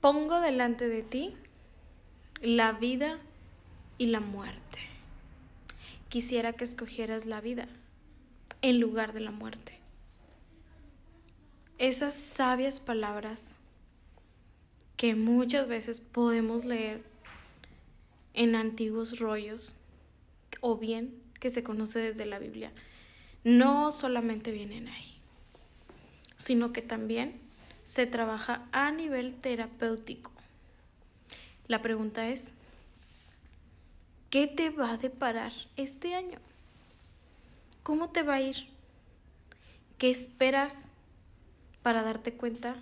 pongo delante de ti la vida y la muerte. Quisiera que escogieras la vida en lugar de la muerte. Esas sabias palabras que muchas veces podemos leer en antiguos rollos o bien que se conoce desde la Biblia, no solamente vienen ahí, sino que también se trabaja a nivel terapéutico. La pregunta es, ¿qué te va a deparar este año? ¿Cómo te va a ir? ¿Qué esperas para darte cuenta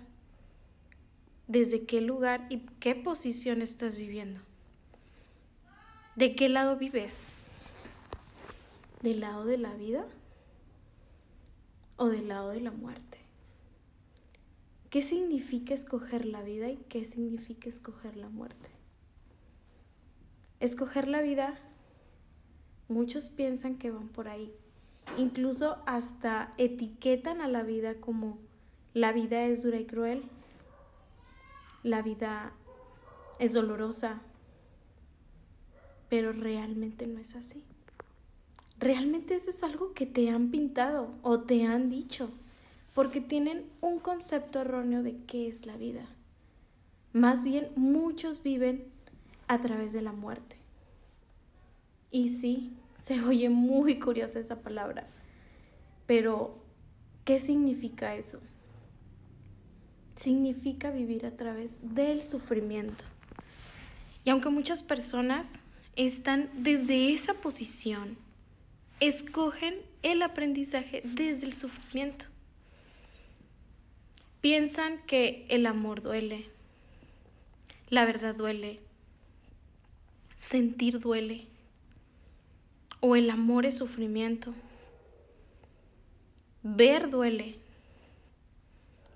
desde qué lugar y qué posición estás viviendo? ¿De qué lado vives? ¿Del lado de la vida o del lado de la muerte? ¿Qué significa escoger la vida y qué significa escoger la muerte? Escoger la vida, muchos piensan que van por ahí. Incluso hasta etiquetan a la vida como la vida es dura y cruel, la vida es dolorosa, pero realmente no es así. Realmente eso es algo que te han pintado o te han dicho porque tienen un concepto erróneo de qué es la vida. Más bien muchos viven a través de la muerte. Y sí, se oye muy curiosa esa palabra, pero ¿qué significa eso? Significa vivir a través del sufrimiento. Y aunque muchas personas están desde esa posición, escogen el aprendizaje desde el sufrimiento piensan que el amor duele, la verdad duele, sentir duele, o el amor es sufrimiento. Ver duele,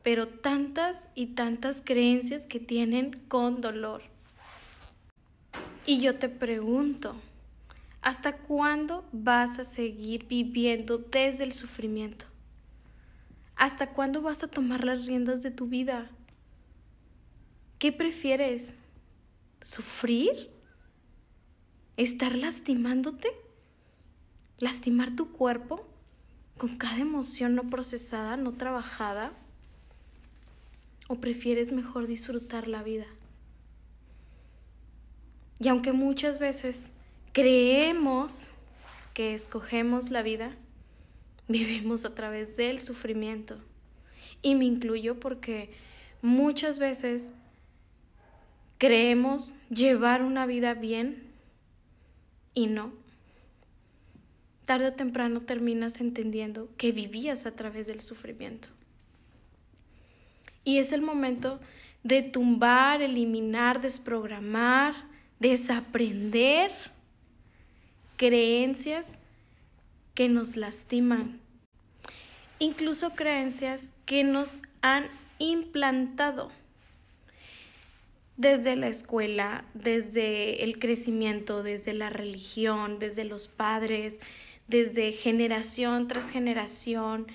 pero tantas y tantas creencias que tienen con dolor. Y yo te pregunto, ¿hasta cuándo vas a seguir viviendo desde el sufrimiento? ¿Hasta cuándo vas a tomar las riendas de tu vida? ¿Qué prefieres? ¿Sufrir? ¿Estar lastimándote? ¿Lastimar tu cuerpo con cada emoción no procesada, no trabajada? ¿O prefieres mejor disfrutar la vida? Y aunque muchas veces creemos que escogemos la vida, Vivimos a través del sufrimiento. Y me incluyo porque muchas veces creemos llevar una vida bien y no. Tarde o temprano terminas entendiendo que vivías a través del sufrimiento. Y es el momento de tumbar, eliminar, desprogramar, desaprender creencias que nos lastiman, incluso creencias que nos han implantado desde la escuela, desde el crecimiento, desde la religión, desde los padres, desde generación tras generación,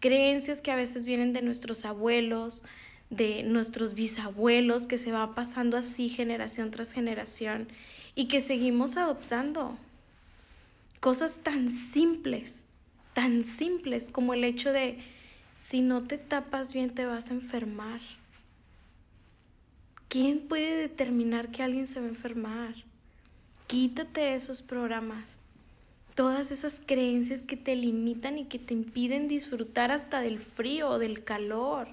creencias que a veces vienen de nuestros abuelos, de nuestros bisabuelos, que se va pasando así generación tras generación y que seguimos adoptando. Cosas tan simples, tan simples como el hecho de si no te tapas bien te vas a enfermar. ¿Quién puede determinar que alguien se va a enfermar? Quítate esos programas, todas esas creencias que te limitan y que te impiden disfrutar hasta del frío o del calor.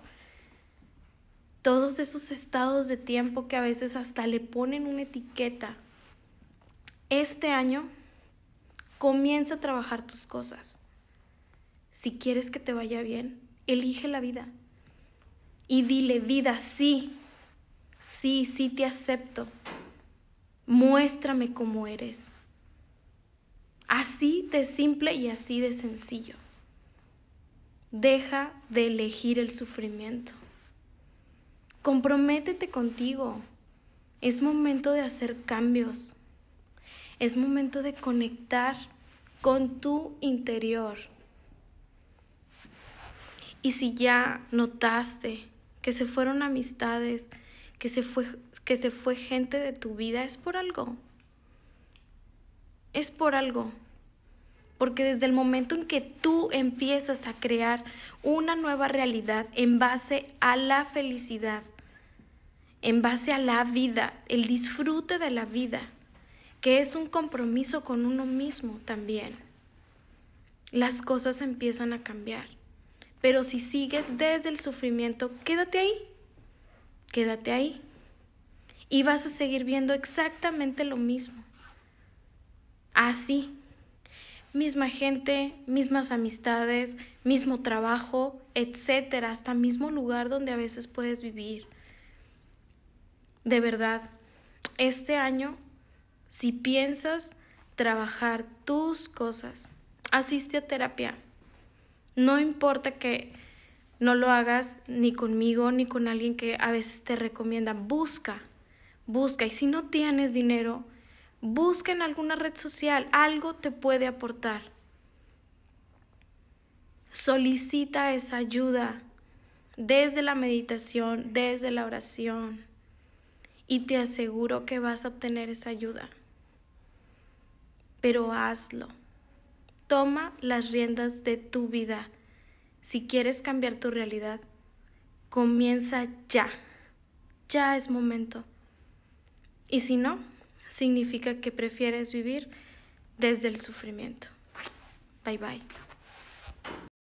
Todos esos estados de tiempo que a veces hasta le ponen una etiqueta. Este año Comienza a trabajar tus cosas. Si quieres que te vaya bien, elige la vida. Y dile, vida, sí, sí, sí te acepto. Muéstrame cómo eres. Así de simple y así de sencillo. Deja de elegir el sufrimiento. Comprométete contigo. Es momento de hacer cambios. Es momento de conectar con tu interior. Y si ya notaste que se fueron amistades, que se fue, que se fue gente de tu vida, es por algo. Es por algo. Porque desde el momento en que tú empiezas a crear una nueva realidad en base a la felicidad, en base a la vida, el disfrute de la vida, que es un compromiso con uno mismo también. Las cosas empiezan a cambiar, pero si sigues desde el sufrimiento, quédate ahí, quédate ahí. Y vas a seguir viendo exactamente lo mismo. Así, misma gente, mismas amistades, mismo trabajo, etcétera, hasta mismo lugar donde a veces puedes vivir. De verdad, este año si piensas trabajar tus cosas. Asiste a terapia. No importa que no lo hagas ni conmigo ni con alguien que a veces te recomienda. Busca, busca. Y si no tienes dinero, busca en alguna red social. Algo te puede aportar. Solicita esa ayuda desde la meditación, desde la oración. Y te aseguro que vas a obtener esa ayuda pero hazlo. Toma las riendas de tu vida. Si quieres cambiar tu realidad, comienza ya. Ya es momento. Y si no, significa que prefieres vivir desde el sufrimiento. Bye bye.